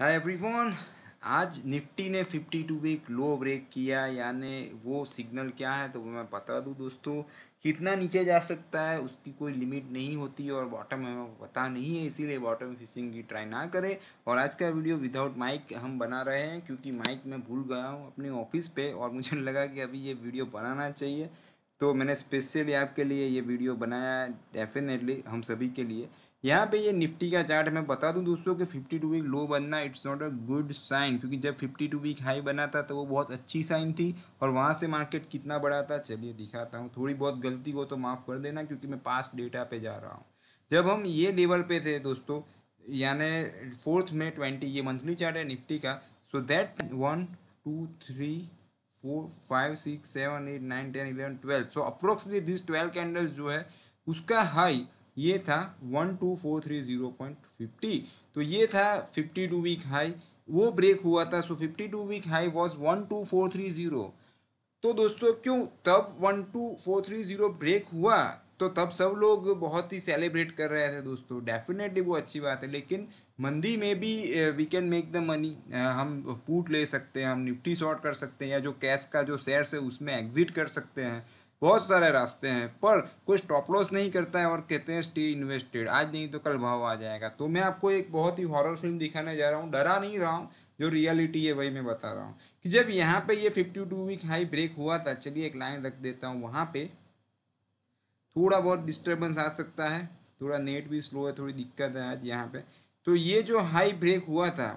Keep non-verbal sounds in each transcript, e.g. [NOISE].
hi everyone आज Nifty ने 52 week लो break किया यानी वो सिग्नल क्या है तो वो मैं बता दूं दोस्तों कितना नीचे जा सकता है उसकी कोई लिमिट नहीं होती और बॉटम हमें पता नहीं है इसीलिए बॉटम फिशिंग की ट्राई ना करें और आज का वीडियो विदाउट माइक हम बना रहे हैं क्योंकि माइक मैं भूल गया हूँ अपने ऑफिस पर और मुझे [LAUGHS] लगा कि अभी ये वीडियो बनाना चाहिए तो मैंने स्पेशली आपके लिए ये वीडियो बनाया डेफिनेटली हम सभी के लिए यहाँ पे ये निफ्टी का चार्ट मैं बता दूं दोस्तों कि 52 वीक लो बनना it's not a good sign क्योंकि जब 52 वीक हाई बना था तो वो बहुत अच्छी साइन थी और वहाँ से मार्केट कितना बड़ा था चलिए दिखाता हूँ थोड़ी बहुत गलती हो तो माफ़ कर देना क्योंकि मैं पास डेटा पे जा रहा हूँ जब हम ये लेवल पे थे दोस्तों यानी फोर्थ में ट्वेंटी ये मंथली चार्ट है निफ्टी का so that one two three four five six seven eight nine ten eleven twelve so approximately this twelve candles जो है उसका हाई ये था one two four three zero point fifty तो ये था फिफ्टी टू वीक हाई वो break हुआ था so fifty two week high was one two four three zero तो दोस्तों क्यों तब one two four three zero break हुआ तो तब सब लोग बहुत ही सेलिब्रेट कर रहे थे दोस्तों डेफिनेटली वो अच्छी बात है लेकिन मंदी में भी we can make the money हम पूट ले सकते हैं हम निफ्टी शॉर्ट कर सकते हैं या जो कैश का जो शेयर है उसमें एग्जिट कर सकते हैं बहुत सारे रास्ते हैं पर कोई स्टॉप लॉस नहीं करता है और कहते हैं स्टे इन्वेस्टेड आज नहीं तो कल भाव आ जाएगा तो मैं आपको एक बहुत ही हॉरर फिल्म दिखाने जा रहा हूँ डरा नहीं रहा हूँ जो रियलिटी है वही मैं बता रहा हूँ कि जब यहाँ पे ये fifty two week high break हुआ था चलिए एक लाइन रख देता हूँ वहाँ पे थोड़ा बहुत डिस्टर्बेंस आ सकता है थोड़ा नेट भी स्लो है थोड़ी दिक्कत है आज यहाँ पे तो ये जो हाई ब्रेक हुआ था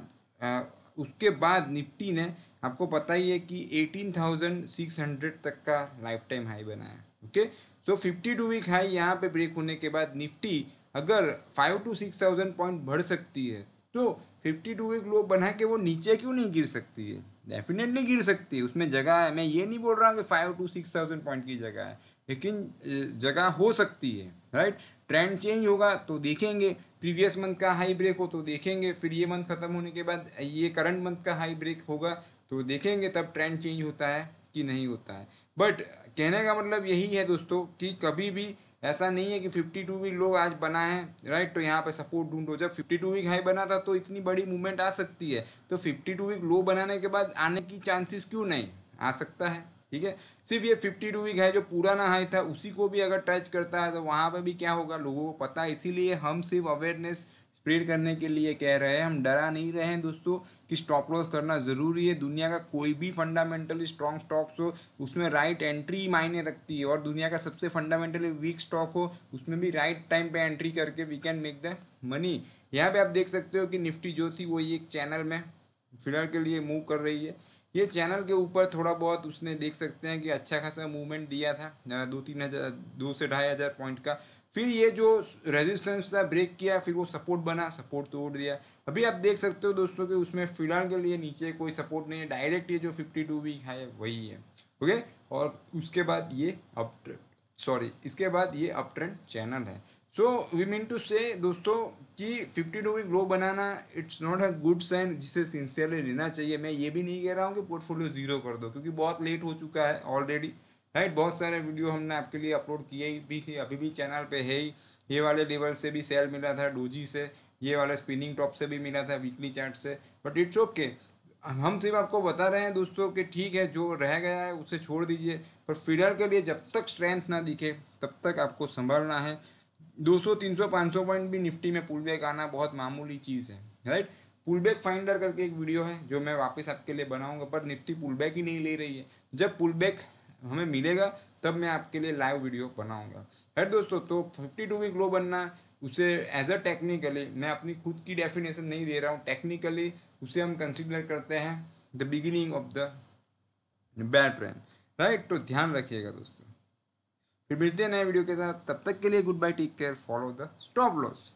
आ, उसके बाद निफ्टी ने आपको पता ही है कि 18,600 तक का लाइफ टाइम हाई बना है ओके सो 52 वीक हाई यहाँ पे ब्रेक होने के बाद निफ्टी अगर 5 टू 6,000 पॉइंट बढ़ सकती है तो 52 वीक लो बना के वो नीचे क्यों नहीं गिर सकती है डेफिनेटली गिर सकती है उसमें जगह है मैं ये नहीं बोल रहा हूँ कि five two six thousand point की जगह है लेकिन जगह हो सकती है राइट ट्रेंड चेंज होगा तो देखेंगे प्रीवियस मंथ का हाई ब्रेक हो तो देखेंगे फिर ये मंथ खत्म होने के बाद ये करंट मंथ का हाई ब्रेक होगा तो देखेंगे तब ट्रेंड चेंज होता है कि नहीं होता है बट कहने का मतलब यही है दोस्तों कि कभी भी ऐसा नहीं है कि 52 वीक लोग आज बना है राइट तो यहाँ पे सपोर्ट ढूंढो जब 52 वीक हाई बना था तो इतनी बड़ी मूवमेंट आ सकती है तो 52 वीक लो बनाने के बाद आने की चांसेस क्यों नहीं आ सकता है ठीक है सिर्फ ये 52 वीक है जो पुराना हाई था उसी को भी अगर टच करता है तो वहाँ पर भी क्या होगा लोगों को पता है इसीलिए हम सिर्फ अवेयरनेस स्प्रेड करने के लिए कह रहे हैं हम डरा नहीं रहे हैं दोस्तों कि स्टॉप लॉस करना ज़रूरी है दुनिया का कोई भी फंडामेंटली स्ट्रॉन्ग स्टॉक्स हो उसमें राइट एंट्री मायने रखती है और दुनिया का सबसे फंडामेंटली वीक स्टॉक हो उसमें भी राइट टाइम पे एंट्री करके we can make the money यहाँ पे आप देख सकते हो कि निफ्टी जो थी वो एक चैनल में फिलहाल के लिए मूव कर रही है ये चैनल के ऊपर थोड़ा बहुत उसने देख सकते हैं कि अच्छा खासा मूवमेंट दिया था दो तीन हज़ार दो से ढाई हज़ार पॉइंट का फिर ये जो रेजिस्टेंस था ब्रेक किया फिर वो सपोर्ट बना सपोर्ट तोड़ दिया अभी आप देख सकते हो दोस्तों कि उसमें फिलहाल के लिए नीचे कोई सपोर्ट नहीं है डायरेक्ट ये जो फिफ्टी टू वीक है वही है ओके और उसके बाद ये अप सॉरी इसके बाद ये अप ट्रेंड चैनल है सो वी मीन टू से दोस्तों कि फिफ्टी टू वीक लो बनाना it's not a good sign जिसे सिंसियरली लेना चाहिए मैं ये भी नहीं कह रहा हूँ कि पोर्टफोलियो जीरो कर दो क्योंकि बहुत लेट हो चुका है ऑलरेडी राइट बहुत सारे वीडियो हमने आपके लिए अपलोड किए भी थे अभी भी चैनल पे है ही ये वाले लेवल से भी सेल मिला था डोजी से ये वाला स्पिनिंग टॉप से भी मिला था वीकली चार्ट से बट इट्स ओके हम सिर्फ आपको बता रहे हैं दोस्तों कि ठीक है जो रह गया है उसे छोड़ दीजिए पर फिलहाल के लिए जब तक स्ट्रेंथ ना दिखे तब तक आपको संभालना है 200 300 500 पॉइंट भी निफ्टी में पुलबैक आना बहुत मामूली चीज़ है राइट पुलबैक फाइंडर करके एक वीडियो है जो मैं वापस आपके लिए बनाऊंगा पर निफ्टी पुलबैक ही नहीं ले रही है जब पुलबैक हमें मिलेगा तब मैं आपके लिए लाइव वीडियो बनाऊंगा है दोस्तों तो 52 वीक लो बनना उसे एज अ टेक्निकली मैं अपनी खुद की डेफिनेशन नहीं दे रहा हूँ टेक्निकली उसे हम कंसिडर करते हैं the beginning of the bad trend right तो ध्यान रखिएगा दोस्तों फिर मिलते हैं नए वीडियो के साथ तब तक के लिए good bye take care follow the stop loss